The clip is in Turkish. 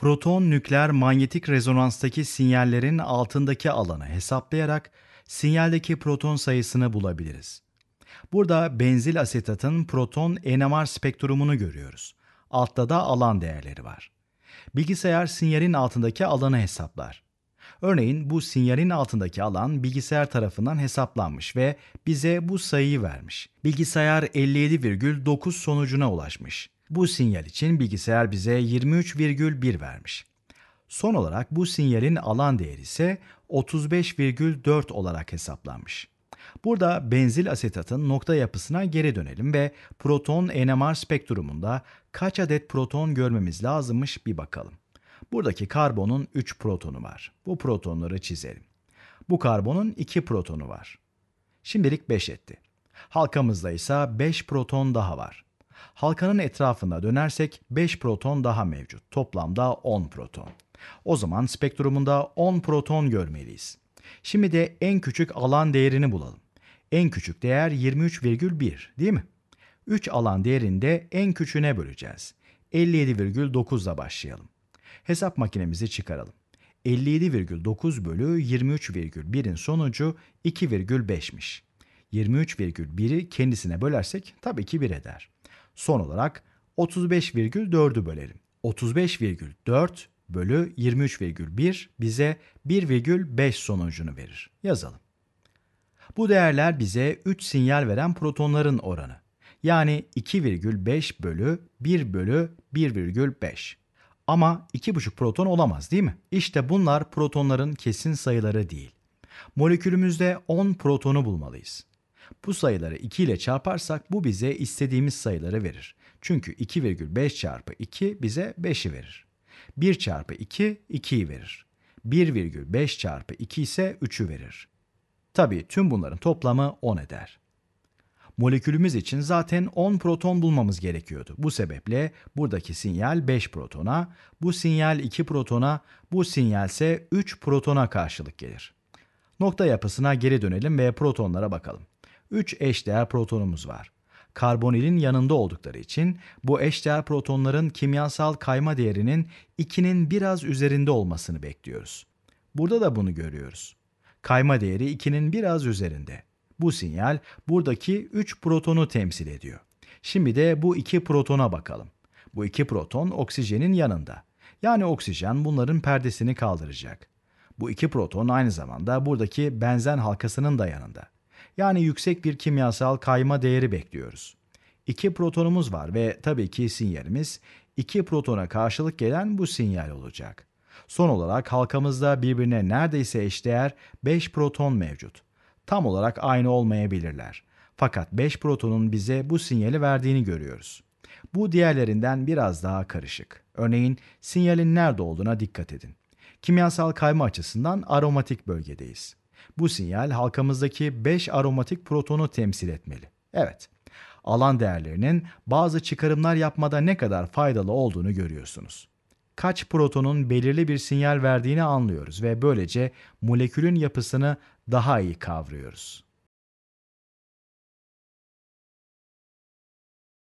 proton nükleer manyetik rezonanstaki sinyallerin altındaki alanı hesaplayarak sinyaldeki proton sayısını bulabiliriz. Burada benzil asetatın proton NMR spektrumunu görüyoruz. Altta da alan değerleri var. Bilgisayar sinyalin altındaki alanı hesaplar. Örneğin bu sinyalin altındaki alan bilgisayar tarafından hesaplanmış ve bize bu sayıyı vermiş. Bilgisayar 57,9 sonucuna ulaşmış. Bu sinyal için bilgisayar bize 23,1 vermiş. Son olarak bu sinyalin alan değeri ise 35,4 olarak hesaplanmış. Burada benzil asetatın nokta yapısına geri dönelim ve proton NMR spektrumunda kaç adet proton görmemiz lazımmış bir bakalım. Buradaki karbonun 3 protonu var. Bu protonları çizelim. Bu karbonun 2 protonu var. Şimdilik 5 etti. Halkamızda ise 5 proton daha var. Halkanın etrafına dönersek 5 proton daha mevcut. Toplamda 10 proton. O zaman spektrumunda 10 proton görmeliyiz. Şimdi de en küçük alan değerini bulalım. En küçük değer 23,1 değil mi? 3 alan değerinde en küçüğüne böleceğiz. 57,9 ile başlayalım. Hesap makinemizi çıkaralım. 57,9 bölü 23,1'in sonucu 2,5'miş. 23,1'i kendisine bölersek tabii ki 1 eder. Son olarak 35,4'ü bölelim. 35,4 bölü 23,1 bize 1,5 sonucunu verir. Yazalım. Bu değerler bize 3 sinyal veren protonların oranı. Yani 2,5 bölü 1 bölü 1,5. Ama 2,5 proton olamaz değil mi? İşte bunlar protonların kesin sayıları değil. Molekülümüzde 10 protonu bulmalıyız. Bu sayıları 2 ile çarparsak bu bize istediğimiz sayıları verir. Çünkü 2,5 çarpı 2 bize 5'i verir. 1 çarpı 2, 2'yi verir. 1,5 çarpı 2 ise 3'ü verir. Tabii tüm bunların toplamı 10 eder. Molekülümüz için zaten 10 proton bulmamız gerekiyordu. Bu sebeple buradaki sinyal 5 protona, bu sinyal 2 protona, bu sinyal ise 3 protona karşılık gelir. Nokta yapısına geri dönelim ve protonlara bakalım. 3 eşdeğer protonumuz var. Karbonilin yanında oldukları için bu eşdeğer protonların kimyasal kayma değerinin 2'nin biraz üzerinde olmasını bekliyoruz. Burada da bunu görüyoruz. Kayma değeri 2'nin biraz üzerinde. Bu sinyal buradaki 3 protonu temsil ediyor. Şimdi de bu 2 protona bakalım. Bu 2 proton oksijenin yanında. Yani oksijen bunların perdesini kaldıracak. Bu iki proton aynı zamanda buradaki benzen halkasının da yanında. Yani yüksek bir kimyasal kayma değeri bekliyoruz. İki protonumuz var ve tabii ki sinyalimiz iki protona karşılık gelen bu sinyal olacak. Son olarak halkamızda birbirine neredeyse eşdeğer 5 proton mevcut. Tam olarak aynı olmayabilirler. Fakat 5 protonun bize bu sinyali verdiğini görüyoruz. Bu diğerlerinden biraz daha karışık. Örneğin sinyalin nerede olduğuna dikkat edin. Kimyasal kayma açısından aromatik bölgedeyiz. Bu sinyal halkamızdaki 5 aromatik protonu temsil etmeli. Evet, alan değerlerinin bazı çıkarımlar yapmada ne kadar faydalı olduğunu görüyorsunuz. Kaç protonun belirli bir sinyal verdiğini anlıyoruz ve böylece molekülün yapısını daha iyi kavruyoruz.